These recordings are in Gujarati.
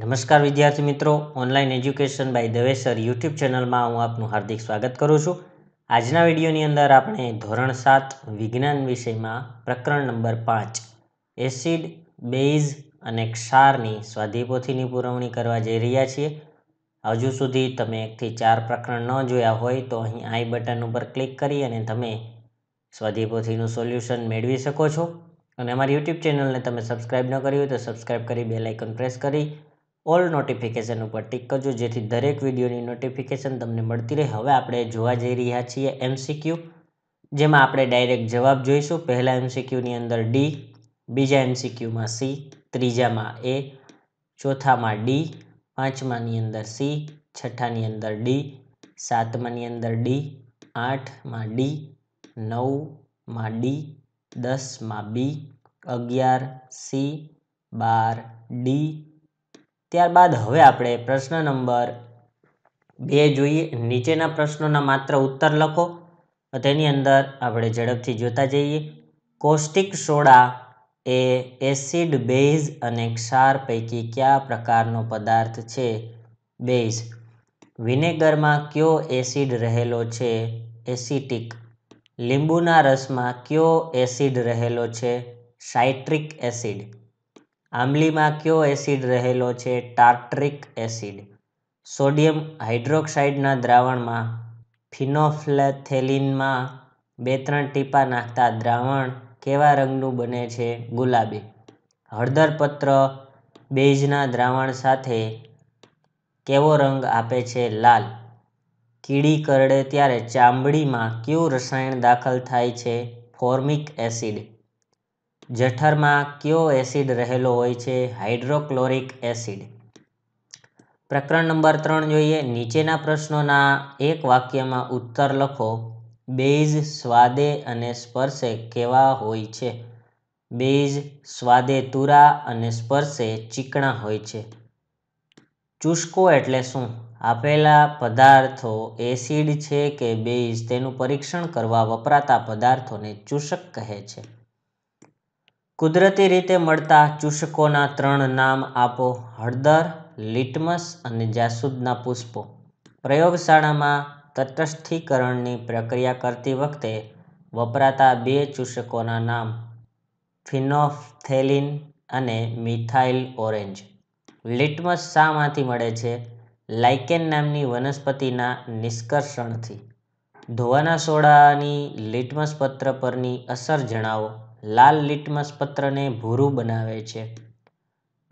નમસ્કાર વિદ્યાર્થી મિત્રો online education by Dave sir YouTube ચેનલમાં હું આપનું હાર્દિક સ્વાગત કરું છું આજના વિડીયોની અંદર આપણે ધોરણ સાત વિજ્ઞાન વિષયમાં પ્રકરણ નંબર પાંચ એસિડ બેઝ અને ક્ષારની સ્વાધિપોથીની પુરવણી કરવા જઈ રહ્યા છીએ હજુ સુધી તમે એકથી ચાર પ્રકરણ ન જોયા હોય તો અહીં આઈ બટન ઉપર ક્લિક કરી અને તમે સ્વાધિપોથીનું સોલ્યુશન મેળવી શકો છો અને અમારી યુટ્યુબ ચેનલને તમે સબસ્ક્રાઈબ ન કરી હોય તો સબસ્ક્રાઈબ કરી બેલાઇકન પ્રેસ કરી ઓલ નોટિફિકેશન ઉપર ટિક કરજો જેથી દરેક વિડીયોની નોટિફિકેશન તમને મળતી રહે હવે આપણે જોવા જઈ રહ્યા છીએ એમસીક્યુ જેમાં આપણે ડાયરેક્ટ જવાબ જોઈશું પહેલાં એમસીક્યુની અંદર ડી બીજા એમસીક્યુમાં સી ત્રીજામાં એ ચોથામાં ડી પાંચમાની અંદર સી છઠ્ઠાની અંદર ડી સાતમાની અંદર ડી આઠમાં ડી નવમાં ડી દસમાં બી અગિયાર સી બાર ડી ત્યારબાદ હવે આપણે પ્રશ્ન નંબર બે જોઈએ નીચેના પ્રશ્નોના માત્ર ઉત્તર લખો તેની અંદર આપણે ઝડપથી જોતા જઈએ કોસ્ટિક સોડા એ એસિડ બેઝ અને ક્ષાર પૈકી કયા પ્રકારનો પદાર્થ છે બેઝ વિનેગરમાં કયો એસિડ રહેલો છે એસિટિક લીંબુના રસમાં કયો એસિડ રહેલો છે સાઇટ્રિક એસિડ આંબલીમાં કયો એસિડ રહેલો છે ટાર્ટ્રિક એસિડ સોડિયમ હાઇડ્રોક્સાઇડના દ્રાવણમાં ફિનોફ્લેથેલિનમાં બે ત્રણ ટીપા નાખતા દ્રાવણ કેવા રંગનું બને છે ગુલાબી હળદર પત્ર બેઝના દ્રાવણ સાથે કેવો રંગ આપે છે લાલ કીડી કરડે ત્યારે ચામડીમાં કયું રસાયણ દાખલ થાય છે ફોર્મિક એસિડ જઠરમાં કયો એસિડ રહેલો હોય છે હાઇડ્રોક્લોરિક એસિડ પ્રકરણ નંબર ત્રણ જોઈએ નીચેના પ્રશ્નોના એક વાક્યમાં ઉત્તર લખો બેઝ સ્વાદે અને સ્પર્શે કેવા હોય છે બેઝ સ્વાદે તુરા અને સ્પર્શે ચીકણા હોય છે ચૂસકો એટલે શું આપેલા પદાર્થો એસિડ છે કે બેઝ તેનું પરીક્ષણ કરવા વપરાતા પદાર્થોને ચૂસક કહે છે કુદરતી રીતે મળતા ચૂસકોના ત્રણ નામ આપો હળદર લિટમસ અને જાસૂદના પુષ્પો પ્રયોગશાળામાં તટસ્થીકરણની પ્રક્રિયા કરતી વખતે વપરાતા બે ચૂષકોના નામ ફિનોફથેલિન અને મિથાઇલ ઓરેન્જ લિટમસ શામાંથી મળે છે લાઇકેન નામની વનસ્પતિના નિષ્કર્ષણથી ધોવાના સોડાની લિટમસ પત્ર પરની અસર જણાવો લાલ લિટમસ પત્રને ભૂરું બનાવે છે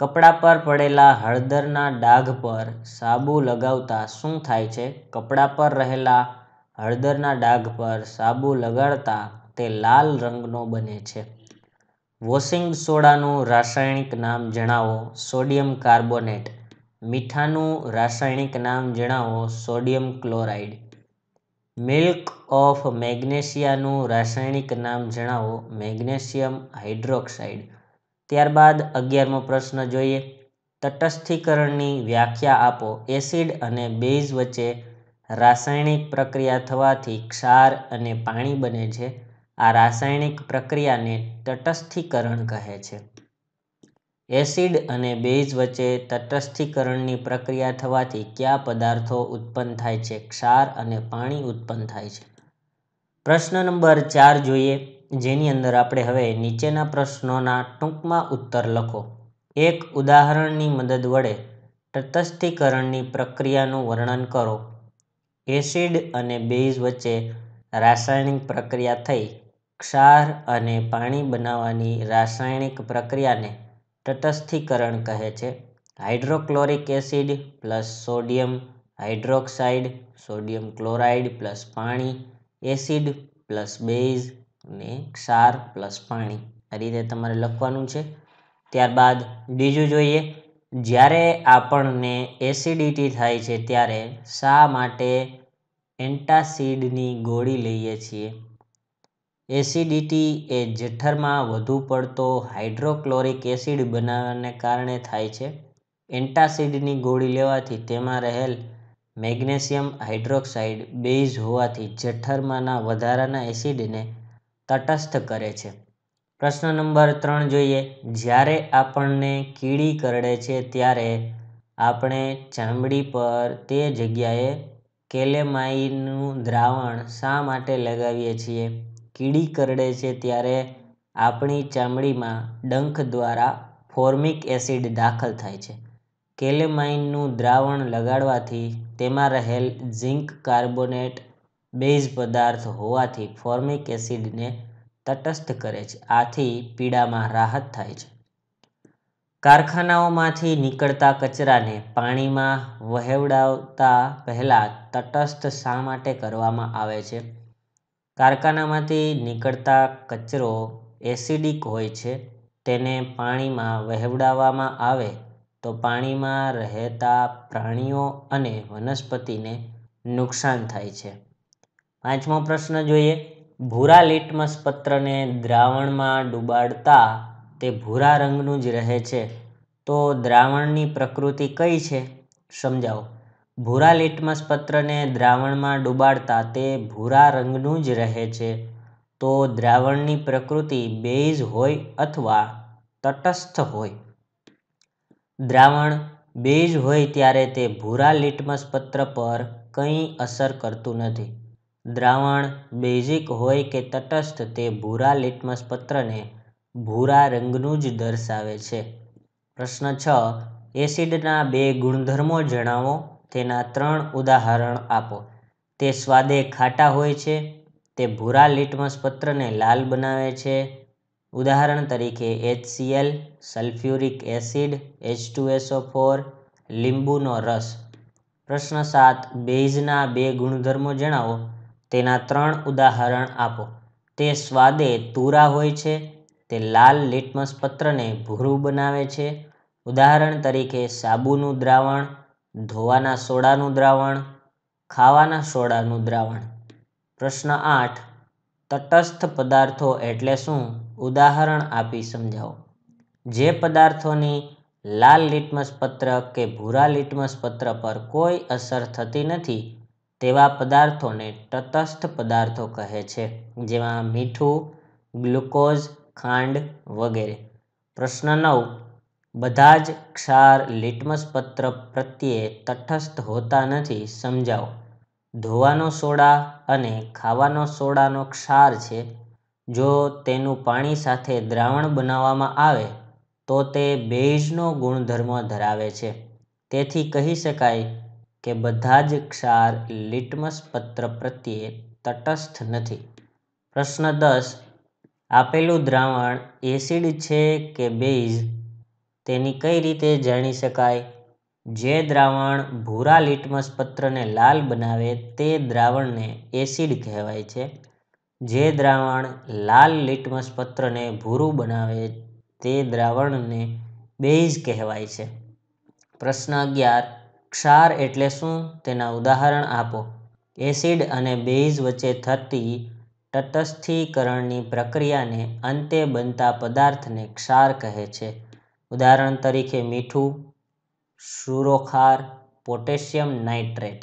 કપડા પર પડેલા હળદરના ડાઘ પર સાબુ લગાવતા શું થાય છે કપડા પર રહેલા હળદરના ડાઘ પર સાબુ લગાડતા તે લાલ રંગનો બને છે વોશિંગ સોડાનું રાસાયણિક નામ જણાવો સોડિયમ કાર્બોનેટ મીઠાનું રાસાયણિક નામ જણાવો સોડિયમ ક્લોરાઇડ મિલ્ક ઓફ મેગ્નેશિયાનું રાસાયણિક નામ જણાવો મેગ્નેશિયમ હાઇડ્રોક્સાઇડ ત્યારબાદ અગિયારમો પ્રશ્ન જોઈએ તટસ્થીકરણની વ્યાખ્યા આપો એસિડ અને બેઝ વચ્ચે રાસાયણિક પ્રક્રિયા થવાથી ક્ષાર અને પાણી બને છે આ રાસાયણિક પ્રક્રિયાને તટસ્થીકરણ કહે છે એસિડ અને બેઝ વચ્ચે તટસ્થીકરણની પ્રક્રિયા થવાથી કયા પદાર્થો ઉત્પન્ન થાય છે ક્ષાર અને પાણી ઉત્પન્ન થાય છે પ્રશ્ન નંબર ચાર જોઈએ જેની અંદર આપણે હવે નીચેના પ્રશ્નોના ટૂંકમાં ઉત્તર લખો એક ઉદાહરણની મદદ વડે તટસ્થીકરણની પ્રક્રિયાનું વર્ણન કરો એસિડ અને બેઝ વચ્ચે રાસાયણિક પ્રક્રિયા થઈ ક્ષાર અને પાણી બનાવવાની રાસાયણિક પ્રક્રિયાને તટસ્થીકરણ કહે છે hydrochloric acid plus sodium hydroxide sodium chloride plus પાણી એસિડ પ્લસ બેઝ અને ક્ષાર પ્લસ પાણી આ રીતે તમારે લખવાનું છે ત્યારબાદ બીજું જોઈએ જ્યારે આપણને એસિડિટી થાય છે ત્યારે શા માટે એન્ટાસિડની ગોળી લઈએ છીએ એસિડિટી એ જઠરમાં વધુ પડતો હાઇડ્રોક્લોરિક એસિડ બનાવવાને કારણે થાય છે એન્ટાસિડની ગોળી લેવાથી તેમાં રહેલ મેગ્નેશિયમ હાઇડ્રોક્સાઇડ બેઝ હોવાથી જઠરમાંના વધારાના એસિડને તટસ્થ કરે છે પ્રશ્ન નંબર ત્રણ જોઈએ જ્યારે આપણને કીડી કરડે છે ત્યારે આપણે ચામડી પર તે જગ્યાએ કેલેમાઈનું દ્રાવણ શા માટે લગાવીએ છીએ કીડી કરડે છે ત્યારે આપણી ચામડીમાં ડંખ દ્વારા ફોર્મિક એસિડ દાખલ થાય છે કેલેમાઇનનું દ્રાવણ લગાડવાથી તેમાં રહેલ ઝિંક કાર્બોનેટ બેઝ પદાર્થ હોવાથી ફોર્મિક એસિડને તટસ્થ કરે છે આથી પીડામાં રાહત થાય છે કારખાનાઓમાંથી નીકળતા કચરાને પાણીમાં વહેવડાવતા પહેલાં તટસ્થ શા માટે કરવામાં આવે છે કારખાનામાંથી નીકળતા કચરો એસિડિક હોય છે તેને પાણીમાં વહેવડાવવામાં આવે તો પાણીમાં રહેતા પ્રાણીઓ અને વનસ્પતિને નુકસાન થાય છે પાંચમો પ્રશ્ન જોઈએ ભૂરા લિટમસ પત્રને દ્રાવણમાં ડુબાડતા તે ભૂરા રંગનું જ રહે છે તો દ્રાવણની પ્રકૃતિ કઈ છે સમજાવો ભૂરા લિટમસ પત્રને દ્રાવણમાં ડુબાડતા તે ભૂરા રંગનું જ રહે છે તો દ્રાવણની પ્રકૃતિ બેઇઝ હોય અથવા તટસ્થ હોય દ્રાવણ બેઝ હોય ત્યારે તે ભૂરા લિટમસ પત્ર પર કંઈ અસર કરતું નથી દ્રાવણ બેઝિક હોય કે તટસ્થ તે ભૂરા લિટમસ પત્રને ભૂરા રંગનું જ દર્શાવે છે પ્રશ્ન છ એસિડના બે ગુણધર્મો જણાવો તેના ત્રણ ઉદાહરણ આપો તે સ્વાદે ખાટા હોય છે તે ભૂરા લિટમસ પત્રને લાલ બનાવે છે ઉદાહરણ તરીકે HCl sulphuric acid H2SO4 four લીંબુનો રસ પ્રશ્ન સાત બેઝના બે ગુણધર્મો જણાવો તેના ત્રણ ઉદાહરણ આપો તે સ્વાદે તુરા હોય છે તે લાલ લિટમસ પત્રને ભૂરું બનાવે છે ઉદાહરણ તરીકે સાબુનું દ્રાવણ ધોવાના સોડાનું દ્રાવણ ખાવાના સોડાનું દ્રાવણ પ્રશ્ન આઠ તટસ્થ પદાર્થો એટલે શું ઉદાહરણ આપી સમજાવો જે પદાર્થોની લાલ લિટમસ પત્ર કે ભૂરા લિટમસ પત્ર પર કોઈ અસર થતી નથી તેવા પદાર્થોને તટસ્થ પદાર્થો કહે છે જેમાં મીઠું ગ્લુકોઝ ખાંડ વગેરે પ્રશ્ન નવ બધા જ ક્ષાર લિટમસ પત્ર પ્રત્યે તટસ્થ હોતા નથી સમજાવો ધોવાનો સોડા અને ખાવાનો સોડાનો ક્ષાર છે જો તેનું પાણી સાથે દ્રાવણ બનાવવામાં આવે તો તે બેઝનો ગુણધર્મ ધરાવે છે તેથી કહી શકાય કે બધા જ ક્ષાર લિટમસ પત્ર પ્રત્યે તટસ્થ નથી પ્રશ્ન દસ આપેલું દ્રાવણ એસિડ છે કે બેઝ તેની કઈ રીતે જાણી શકાય? જે દ્રાવણ ભૂરા લિટમસ પત્રને લાલ બનાવે તે દ્રાવણને એસિડ કહેવાય છે. જે દ્રાવણ લાલ લિટમસ પત્રને ભૂરું બનાવે તે દ્રાવણને બેઇઝ કહેવાય છે. પ્રશ્ન અગિયાર ક્ષાર એટલે શું? તેના ઉદાહરણ આપો. એસિડ અને બેઇઝ વચ્ચે થતી તટસ્થીકરણની પ્રક્રિયાને અંતે બનતા પદાર્થને ક્ષાર કહે છે. ઉદાહરણ તરીકે મીઠું સુરોખાર પોટેશિયમ નાઇટ્રેટ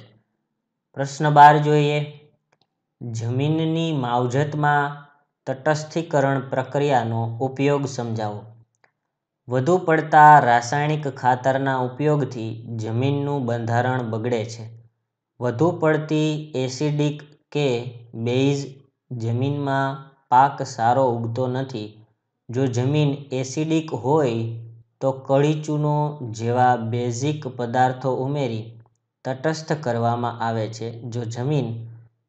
પ્રશ્ન બાર જોઈએ જમીનની માવજતમાં તટસ્થીકરણ પ્રક્રિયાનો ઉપયોગ સમજાવો વધુ પડતા રાસાયણિક ખાતરના ઉપયોગથી જમીનનું બંધારણ બગડે છે વધુ પડતી એસિડિક કે બેઝ જમીનમાં પાક સારો ઉગતો નથી જો જમીન એસિડિક હોય તો કળી ચૂનો જેવા બેઝિક પદાર્થો ઉમેરી તટસ્થ કરવામાં આવે છે જો જમીન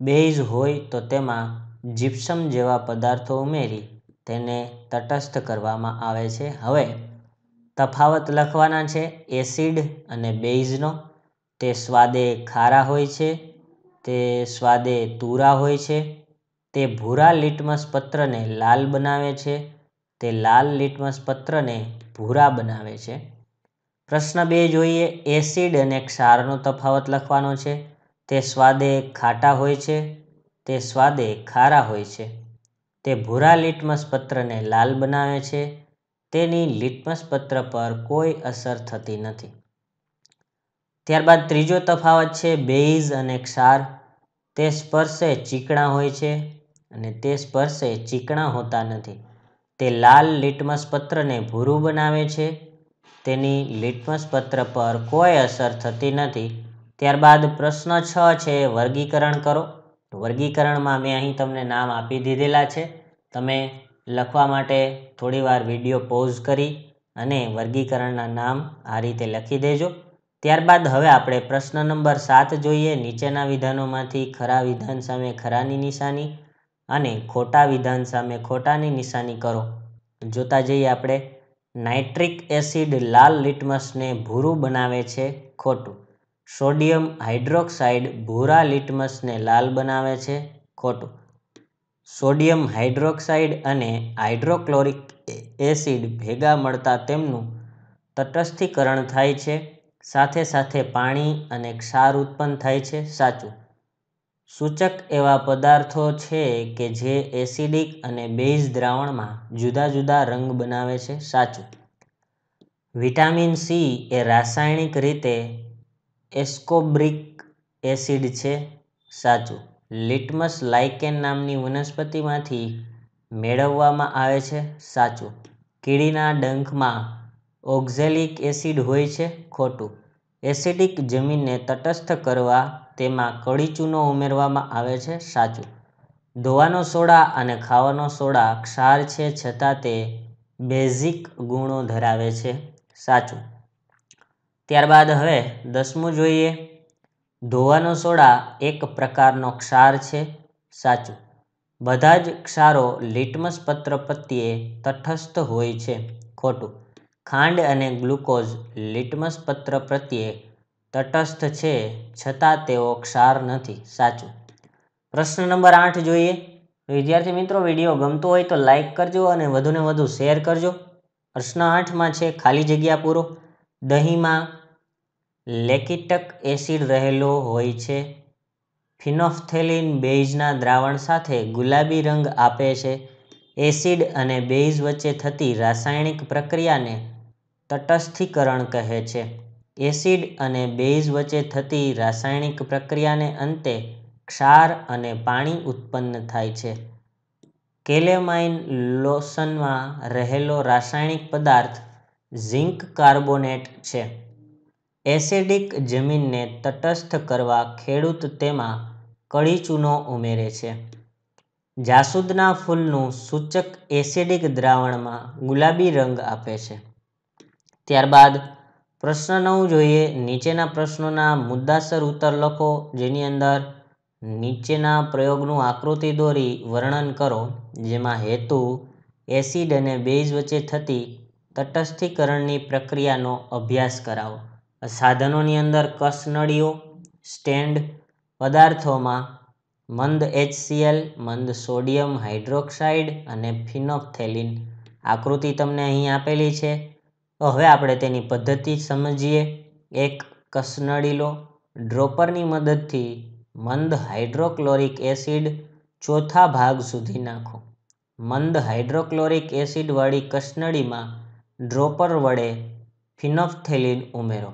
બેઇઝ હોય તો તેમાં જીપ્સમ જેવા પદાર્થો ઉમેરી તેને તટસ્થ કરવામાં આવે છે હવે તફાવત લખવાના છે એસિડ અને બેઇઝનો તે સ્વાદે ખારા હોય છે તે સ્વાદે તુરા હોય છે તે ભૂરા લિટમસ પત્રને લાલ બનાવે છે તે લાલ લિટમસ પત્રને ભૂરા બનાવે છે પ્રશ્ન બે જોઈએ એસિડ અને ક્ષારનો તફાવત લખવાનો છે તે સ્વાદે ખાટા હોય છે તે સ્વાદે ખારા હોય છે તે ભૂરા લિટમસ પત્રને લાલ બનાવે છે તેની લિટમસ પત્ર પર કોઈ અસર થતી નથી ત્યારબાદ ત્રીજો તફાવત છે બેઇઝ અને ક્ષાર તે સ્પર્શે ચીકણા હોય છે અને તે સ્પર્શે ચીકણા હોતા નથી તે લાલ લિટમસ પત્રને ભૂરું બનાવે છે તેની લિટમસ પત્ર પર કોઈ અસર થતી નથી ત્યારબાદ પ્રશ્ન છ છે વર્ગીકરણ કરો વર્ગીકરણમાં મેં અહીં તમને નામ આપી દીધેલા છે તમે લખવા માટે થોડીવાર વિડીયો પોઝ કરી અને વર્ગીકરણના નામ આ રીતે લખી દેજો ત્યારબાદ હવે આપણે પ્રશ્ન નંબર સાત જોઈએ નીચેના વિધાનોમાંથી ખરા વિધાન સામે ખરાની નિશાની અને ખોટા વિધાન સામે ખોટાની નિશાની કરો જોતા જઈએ આપણે નાઇટ્રિક એસિડ લાલ લિટમસને ભૂરું બનાવે છે ખોટું સોડિયમ હાઇડ્રોક્સાઇડ ભૂરા લિટમસને લાલ બનાવે છે ખોટું સોડિયમ હાઇડ્રોક્સાઇડ અને હાઇડ્રોક્લોરિક એસિડ ભેગા મળતા તેમનું તટસ્થીકરણ થાય છે સાથે સાથે પાણી અને ક્ષાર ઉત્પન્ન થાય છે સાચું સૂચક એવા પદાર્થો છે કે જે એસિડિક અને બેઝ દ્રાવણમાં જુદા જુદા રંગ બનાવે છે સાચું વિટામિન સી એ રાસાયણિક રીતે એસ્કોબ્રિક એસિડ છે સાચું લિટમસ લાઇકેન નામની વનસ્પતિમાંથી મેળવવામાં આવે છે સાચું કીડીના ડંખમાં ઓક્ઝેલિક એસિડ હોય છે ખોટું એસિડિક જમીનને તટસ્થ કરવા તેમાં કળી ચૂનો ઉમેરવામાં આવે છે સાચું ધોવાનો સોડા અને ખાવાનો સોડા ક્ષાર છે છતાં તે બેઝિક ગુણો ધરાવે છે સાચું ત્યારબાદ હવે દસમું જોઈએ ધોવાનો સોડા એક પ્રકારનો ક્ષાર છે સાચું બધા જ ક્ષારો લિટમસ પત્ર પ્રત્યે તટસ્થ હોય છે ખોટું ખાંડ અને ગ્લુકોઝ લિટમસ પત્ર પ્રત્યે તટસ્થ છે છતાં તેઓ ક્ષાર નથી સાચું પ્રશ્ન નંબર આઠ જોઈએ વિદ્યાર્થી મિત્રો વિડીયો ગમતો હોય તો લાઇક કરજો અને વધુને વધુ શેર કરજો પ્રશ્ન આઠમાં છે ખાલી જગ્યા પૂરો દહીંમાં લેકિટક એસિડ રહેલો હોય છે ફિનોફથેલિન બેઇઝના દ્રાવણ સાથે ગુલાબી રંગ આપે છે એસિડ અને બેઇઝ વચ્ચે થતી રાસાયણિક પ્રક્રિયાને તટસ્થીકરણ કહે છે એસિડ અને બેઝ વચ્ચે થતી રાસાયણિક પ્રક્રિયાને અંતે ક્ષાર અને પાણી ઉત્પન્ન થાય છે કેલેમાઇન લોશનમાં રહેલો રાસાયણિક પદાર્થ ઝિંક કાર્બોનેટ છે એસિડિક જમીનને તટસ્થ કરવા ખેડૂત તેમાં કળી ચૂનો ઉમેરે છે જાસૂદના ફૂલનું સૂચક એસિડિક દ્રાવણમાં ગુલાબી રંગ આપે છે ત્યારબાદ પ્રશ્ન નવ જોઈએ નીચેના પ્રશ્નોના મુદ્દાસર ઉત્તર લખો જેની અંદર નીચેના પ્રયોગનું આકૃતિ દોરી વર્ણન કરો જેમાં હેતુ એસિડ અને બેઝ વચ્ચે થતી તટસ્થીકરણની પ્રક્રિયાનો અભ્યાસ કરાવો સાધનોની અંદર કસનળીઓ સ્ટેન્ડ પદાર્થોમાં મંદ એચસીએલ મંદ સોડિયમ હાઇડ્રોક્સાઇડ અને ફિનોપ્થેલિન આકૃતિ તમને અહીં આપેલી છે હવે આપણે તેની પદ્ધતિ સમજીએ એક કસનળી લો ડ્રોપરની મદદથી મંદ હાઇડ્રોક્લોરિક એસિડ ચોથા ભાગ સુધી નાખો મંદ હાઇડ્રોક્લોરિક એસિડવાળી કસનળીમાં ડ્રોપર વડે ફિનોફથેલિન ઉમેરો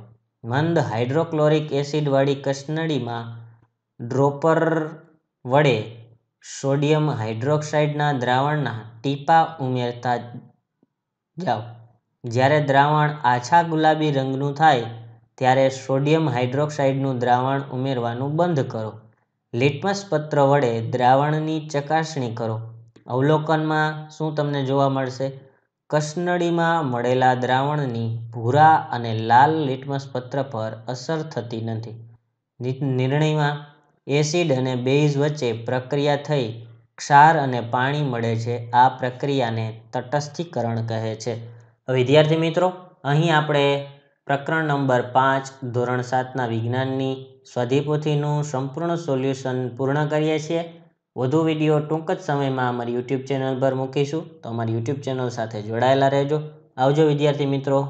મંદ હાઇડ્રોક્લોરિક એસિડવાળી કસનળીમાં ડ્રોપર વડે સોડિયમ હાઇડ્રોક્સાઇડના દ્રાવણના ટીપા ઉમેરતા જાઓ જ્યારે દ્રાવણ આછા ગુલાબી રંગનું થાય ત્યારે સોડિયમ હાઇડ્રોક્સાઇડનું દ્રાવણ ઉમેરવાનું બંધ કરો લિટમસ પત્ર વડે દ્રાવણની ચકાસણી કરો અવલોકનમાં શું તમને જોવા મળશે કસનળીમાં મળેલા દ્રાવણની ભૂરા અને લાલ લિટમસ પત્ર પર અસર થતી નથી નિર્ણયમાં એસિડ અને બેઝ વચ્ચે પ્રક્રિયા થઈ ક્ષાર અને પાણી મળે છે આ પ્રક્રિયાને તટસ્થીકરણ કહે છે વિદ્યાર્થી મિત્રો અહીં આપણે પ્રકરણ નંબર પાંચ ધોરણ સાતના વિજ્ઞાનની સ્વાધિપોથીનું સંપૂર્ણ સોલ્યુશન પૂર્ણ કરીએ છીએ વધુ વિડીયો ટૂંક જ સમયમાં અમારી યુટ્યુબ ચેનલ પર મૂકીશું તો અમારી યુટ્યુબ ચેનલ સાથે જોડાયેલા રહેજો આવજો વિદ્યાર્થી મિત્રો